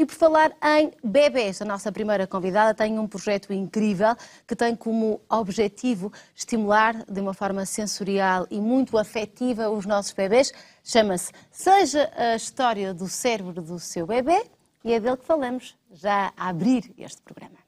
E por falar em bebés, a nossa primeira convidada tem um projeto incrível que tem como objetivo estimular de uma forma sensorial e muito afetiva os nossos bebés. Chama-se Seja a História do Cérebro do Seu Bebê e é dele que falamos já a abrir este programa.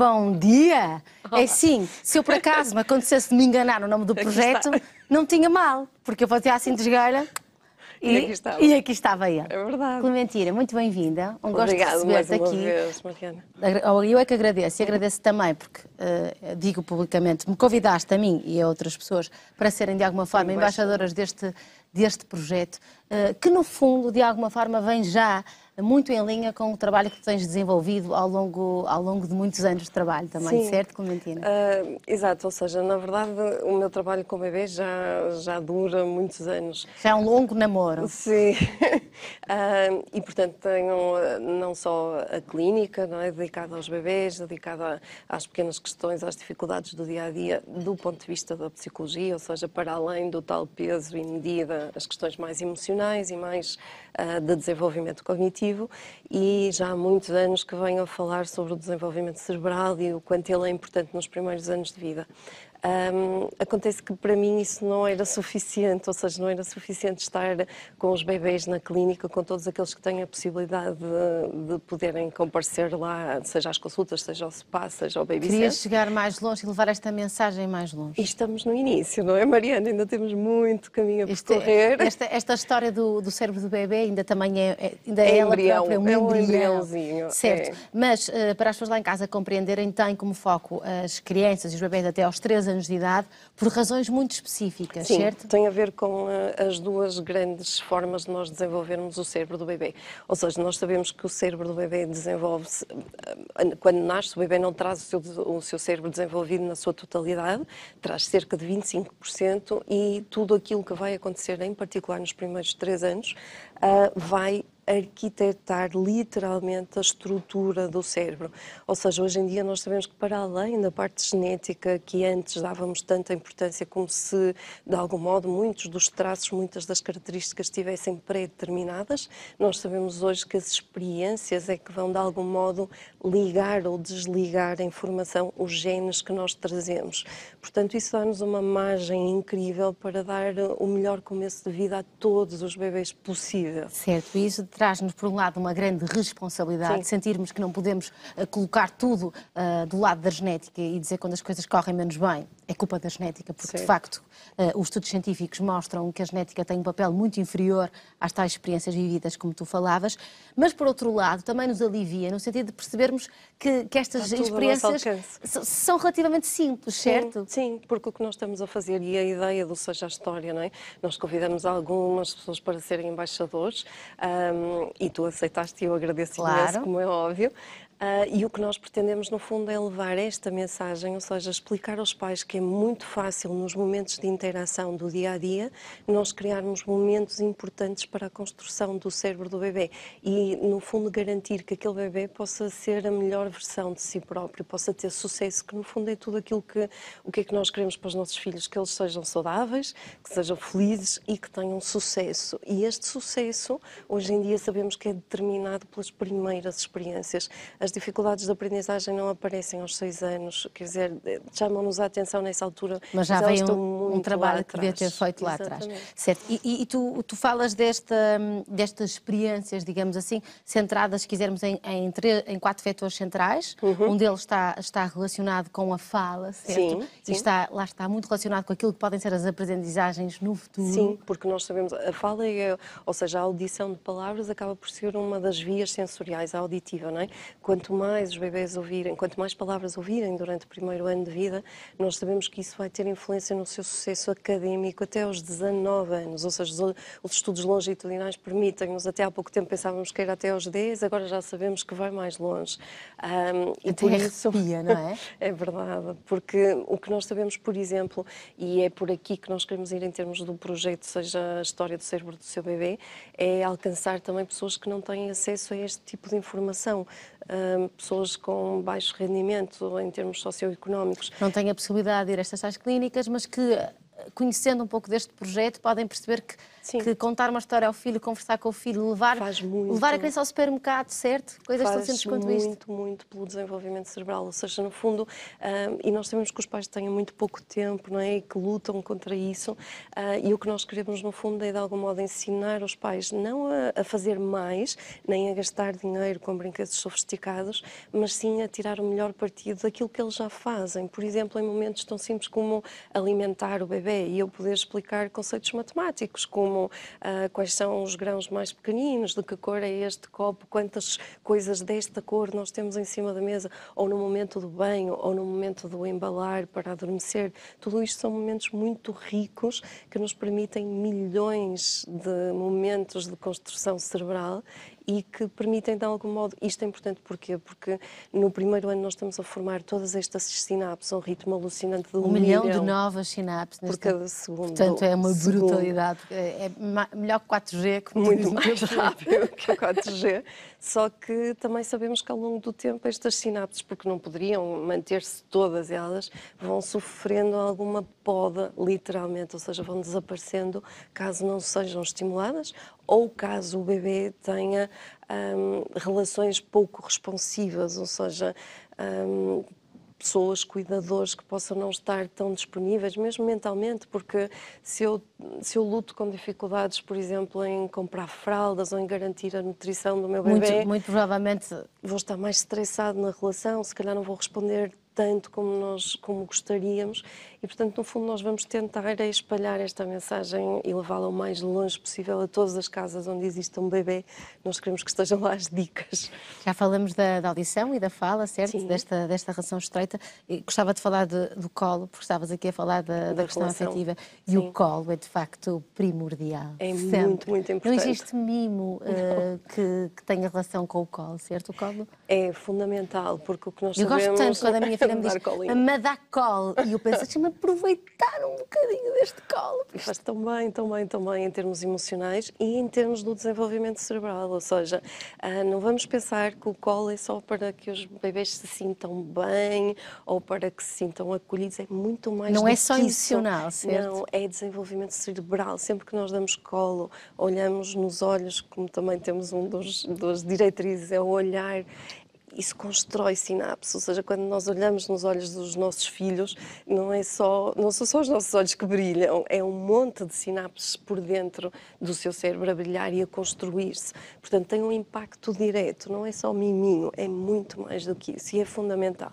bom dia. É sim, se eu por acaso me acontecesse de me enganar no nome do projeto, não tinha mal, porque eu fazia assim de E, e, aqui estava. e aqui estava ele. É verdade. Clementina, muito bem-vinda. Um gosto de receber-te aqui. Obrigada. Mariana. Oh, eu é que agradeço e agradeço também, porque uh, digo publicamente, me convidaste a mim e a outras pessoas para serem de alguma forma embaixadoras deste deste projeto, eh, que no fundo, de alguma forma, vem já muito em linha com o trabalho que tens desenvolvido ao longo, ao longo de muitos anos de trabalho também, Sim. certo, Clementina? Uh, exato, ou seja, na verdade o meu trabalho com bebês já, já dura muitos anos. Já é um longo namoro. Sim, Uh, e, portanto, tenham ah, não só a clínica, não é? dedicada aos bebês, dedicada às pequenas questões, às dificuldades do dia a dia, do ponto de vista da psicologia, ou seja, para além do tal peso e medida, as questões mais emocionais e mais uh, de desenvolvimento cognitivo. E já há muitos anos que venho a falar sobre o desenvolvimento cerebral e o quanto ele é importante nos primeiros anos de vida. Um, acontece que para mim isso não era suficiente, ou seja, não era suficiente estar com os bebês na clínica, com todos aqueles que têm a possibilidade de, de poderem comparecer lá, seja às consultas, seja ao SPA, seja ao Baby Querias chegar mais longe e levar esta mensagem mais longe. E estamos no início, não é, Mariana? Ainda temos muito caminho a este, é percorrer. Esta, esta história do, do, cérebro do bebê ainda também é, é ainda é, é ela própria, um é um embriãozinho. Certo, é. mas eh, para as pessoas lá em casa compreenderem, tem como foco as crianças e os bebês até aos 13 anos de idade, por razões muito específicas, Sim, certo? tem a ver com eh, as duas grandes formas de nós desenvolvermos o cérebro do bebê. Ou seja, nós sabemos que o cérebro do bebê desenvolve-se, eh, eh, quando nasce, o bebê não traz o seu, o seu cérebro desenvolvido na sua totalidade, traz cerca de 25% e tudo aquilo que vai acontecer, em particular nos primeiros três anos, vai arquitetar literalmente a estrutura do cérebro. Ou seja, hoje em dia nós sabemos que para além da parte genética que antes dávamos tanta importância como se de algum modo muitos dos traços, muitas das características estivessem pré-determinadas, nós sabemos hoje que as experiências é que vão de algum modo ligar ou desligar a informação, os genes que nós trazemos. Portanto, isso dá-nos uma margem incrível para dar o melhor começo de vida a todos os bebês possível. Certo, isso traz-nos, por um lado, uma grande responsabilidade, Sim. sentirmos que não podemos eh, colocar tudo uh, do lado da genética e dizer quando as coisas correm menos bem, é culpa da genética, porque de facto uh, os estudos científicos mostram que a genética tem um papel muito inferior às tais experiências vividas, como tu falavas, mas por outro lado também nos alivia no sentido de percebermos que, que estas experiências são relativamente simples, sim, certo? Sim, porque o que nós estamos a fazer e a ideia do Seja a História, não é? Nós convidamos algumas pessoas para serem embaixadores um, e tu aceitaste e eu agradeço claro. imenso, como é óbvio. Uh, e o que nós pretendemos, no fundo, é levar esta mensagem, ou seja, explicar aos pais que é muito fácil, nos momentos de interação do dia a dia, nós criarmos momentos importantes para a construção do cérebro do bebê e, no fundo, garantir que aquele bebê possa ser a melhor versão de si próprio, possa ter sucesso, que, no fundo, é tudo aquilo que, o que é que nós queremos para os nossos filhos, que eles sejam saudáveis, que sejam felizes e que tenham sucesso. E este sucesso, hoje em dia, sabemos que é determinado pelas primeiras experiências. As as dificuldades de aprendizagem não aparecem aos seis anos, quer dizer, eh, chamam-nos a atenção nessa altura. Mas já veio vem um, um, trabalho que devia ter feito lá atrás. Certo. E, e, e tu, tu, falas desta, destas experiências, digamos assim, centradas, se quisermos, em, em, em quatro vetores centrais. Uhum. Um deles está, está relacionado com a fala, certo? Sim, sim. E está, lá está muito relacionado com aquilo que podem ser as aprendizagens no futuro. Sim, porque nós sabemos, a fala, é, ou seja, a audição de palavras acaba por ser uma das vias sensoriais, a auditiva, não é? Quando quanto mais os bebês ouvirem, quanto mais palavras ouvirem durante o primeiro ano de vida, nós sabemos que isso vai ter influência no seu sucesso académico até aos 19 anos. Ou seja, os estudos longitudinais permitem-nos, até há pouco tempo pensávamos que era até aos 10, agora já sabemos que vai mais longe. Um, e por isso. Arrepia, não é? é verdade, porque o que nós sabemos, por exemplo, e é por aqui que nós queremos ir em termos do projeto, seja a história do cérebro do seu bebê, é alcançar também pessoas que não têm acesso a este tipo de informação. Hum, pessoas com baixo rendimento em termos socioeconómicos. Não têm a possibilidade de ir a estas clínicas, mas que, conhecendo um pouco deste projeto, podem perceber que Sim. que contar uma história ao filho, conversar com o filho, levar, muito, levar a criança ao supermercado, certo? Coisas tão simples quanto muito, isto. muito, muito pelo desenvolvimento cerebral, ou seja, no fundo, ah, e nós sabemos que os pais têm muito pouco tempo, não é? E que lutam contra isso, uh, e o que nós queremos, no fundo, é de algum modo ensinar os pais não a, a fazer mais, nem a gastar dinheiro com brinquedos sofisticados, mas sim a tirar o melhor partido daquilo que eles já fazem. Por exemplo, em momentos tão simples como alimentar o bebê e eu poder explicar conceitos matemáticos, como como uh, quais são os grãos mais pequeninos, de que cor é este copo, quantas coisas desta cor nós temos em cima da mesa, ou no momento do banho, ou no momento do embalar para adormecer. Tudo isto são momentos muito ricos que nos permitem milhões de momentos de construção cerebral e que permitem, de algum modo, isto é importante porquê? Porque no primeiro ano nós estamos a formar todas estas sinapses a um ritmo alucinante de um, um milhão, milhão de novas sinapses por cada segundo. Portanto, é uma segundo. brutalidade. É, é melhor que 4G, que muito mais rápido que o 4G. Só que também sabemos que ao longo do tempo estas sinapses, porque não poderiam manter-se todas elas, vão sofrendo alguma poda, literalmente, ou seja, vão desaparecendo caso não sejam estimuladas ou caso o bebê tenha um, relações pouco responsivas, ou seja, um, pessoas, cuidadores que possam não estar tão disponíveis, mesmo mentalmente, porque se eu, se eu luto com dificuldades, por exemplo, em comprar fraldas ou em garantir a nutrição do meu bebê, muito, muito provavelmente vou estar mais estressado na relação, se calhar não vou responder tanto como nós como gostaríamos e portanto no fundo nós vamos tentar espalhar esta mensagem e levá-la o mais longe possível a todas as casas onde existe um bebê nós queremos que estejam lá as dicas já falamos da, da audição e da fala certo Sim. desta desta relação estreita e gostava de falar de, do colo porque estavas aqui a falar da, da, da questão relação. afetiva e Sim. o colo é de facto primordial é sempre. muito muito importante não existe mimo Uh, que, que tenha relação com o colo certo o colo é fundamental porque o que nós eu sabemos... gosto tanto quando a minha Vera me diz, a dá colo. E eu penso, deixa-me aproveitar um bocadinho deste colo. Faz tão bem, tão bem, tão bem em termos emocionais e em termos do desenvolvimento cerebral. Ou seja, ah, não vamos pensar que o colo é só para que os bebês se sintam bem ou para que se sintam acolhidos. É muito mais Não é só emocional, certo? Não, é desenvolvimento cerebral. Sempre que nós damos colo, olhamos nos olhos, como também temos um dos, dos diretrizes, é o olhar isso constrói sinapses, ou seja, quando nós olhamos nos olhos dos nossos filhos, não é só, não são só os nossos olhos que brilham, é um monte de sinapses por dentro do seu cérebro a brilhar e a construir-se. Portanto, tem um impacto direto, não é só miminho, é muito mais do que isso e é fundamental.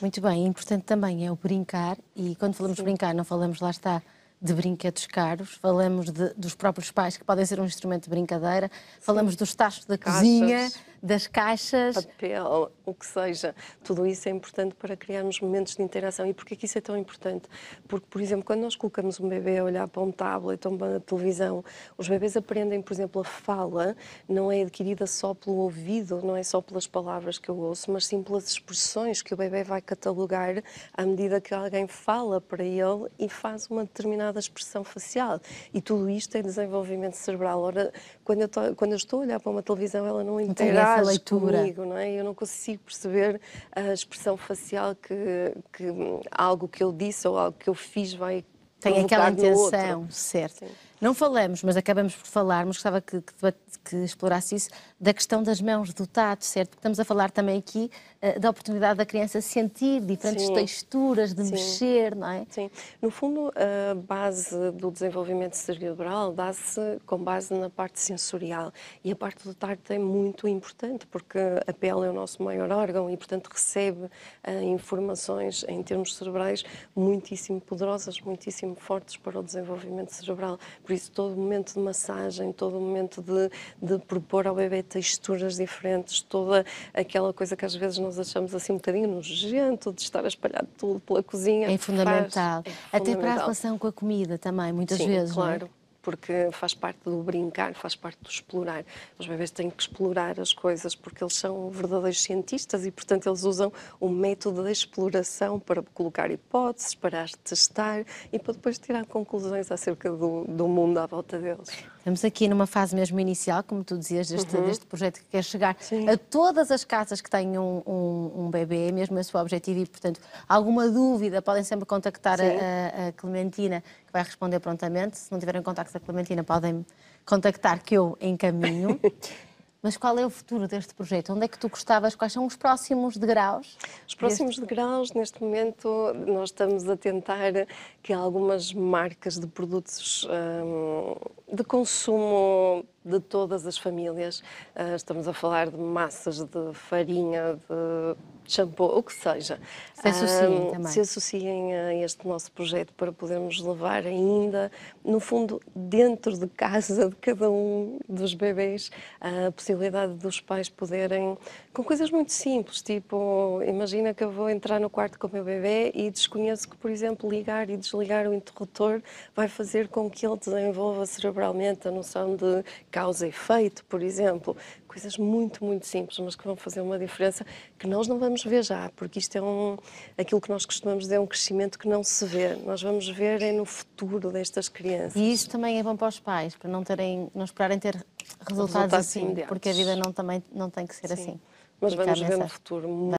Muito bem, é importante também é o brincar e quando falamos Sim. brincar, não falamos lá está de brinquedos caros, falamos de, dos próprios pais, que podem ser um instrumento de brincadeira, Sim. falamos dos tachos da Caixas. cozinha, das caixas. Papel, o que seja. Tudo isso é importante para criarmos momentos de interação. E porquê que isso é tão importante? Porque, por exemplo, quando nós colocamos um bebê a olhar para um tablet ou uma televisão, os bebês aprendem, por exemplo, a fala não é adquirida só pelo ouvido, não é só pelas palavras que eu ouço, mas sim pelas expressões que o bebê vai catalogar à medida que alguém fala para ele e faz uma determinada expressão facial. E tudo isto é desenvolvimento cerebral. Ora, quando eu, estou, quando eu estou a olhar para uma televisão, ela não interage faz leitura. comigo, não é? Eu não consigo perceber a expressão facial que, que algo que eu disse ou algo que eu fiz vai tem aquela intenção, certo? Sim. Não falamos, mas acabamos por falar, mas gostava que, que, que explorasse isso, da questão das mãos, do tato, certo? Porque estamos a falar também aqui uh, da oportunidade da criança sentir diferentes Sim. texturas, de Sim. mexer, não é? Sim. No fundo, a base do desenvolvimento cerebral dá-se com base na parte sensorial. E a parte do tato é muito importante, porque a pele é o nosso maior órgão e, portanto, recebe uh, informações em termos cerebrais muitíssimo poderosas, muitíssimo fortes para o desenvolvimento cerebral. Por por isso, todo momento de massagem, todo o momento de, de propor ao bebê texturas diferentes, toda aquela coisa que às vezes nós achamos assim um bocadinho nojento, de estar espalhado tudo pela cozinha. É fundamental. Faz, é fundamental. Até para a relação com a comida também, muitas Sim, vezes. Claro. Não é? porque faz parte do brincar, faz parte do explorar. Os bebês têm que explorar as coisas porque eles são verdadeiros cientistas e, portanto, eles usam o método da exploração para colocar hipóteses, para as testar e para depois tirar conclusões acerca do, do mundo à volta deles. Estamos aqui numa fase mesmo inicial, como tu dizias, deste, uhum. deste projeto que quer chegar Sim. a todas as casas que tenham um, um, um bebê, é mesmo o seu objetivo e, portanto, alguma dúvida podem sempre contactar a, a Clementina vai responder prontamente. Se não tiverem contacto a Clementina, podem contactar que eu encaminho. Mas qual é o futuro deste projeto? Onde é que tu gostavas? Quais são os próximos degraus? Os próximos deste... degraus, neste momento, nós estamos a tentar que algumas marcas de produtos hum, de consumo de todas as famílias. Ah, estamos a falar de massas, de farinha, de shampoo, o que seja. Se associem ah, também. Se associem a este nosso projeto para podermos levar ainda, no fundo, dentro de casa de cada um dos bebês, a possibilidade dos pais poderem, com coisas muito simples, tipo, imagina que eu vou entrar no quarto com o meu bebê e desconheço que, por exemplo, ligar e desligar o interruptor vai fazer com que ele desenvolva cerebralmente a noção de causa e efeito, por exemplo. Coisas muito, muito simples, mas que vão fazer uma diferença que nós não vamos ver já, porque isto é um, aquilo que nós costumamos dizer, é um crescimento que não se vê. Nós vamos ver é no futuro destas crianças. E isto também é bom para os pais, para não, terem, não esperarem ter resultados, resultados assim, imediatos. porque a vida não, também, não tem que ser Sim. assim. Mas vamos ver no futuro.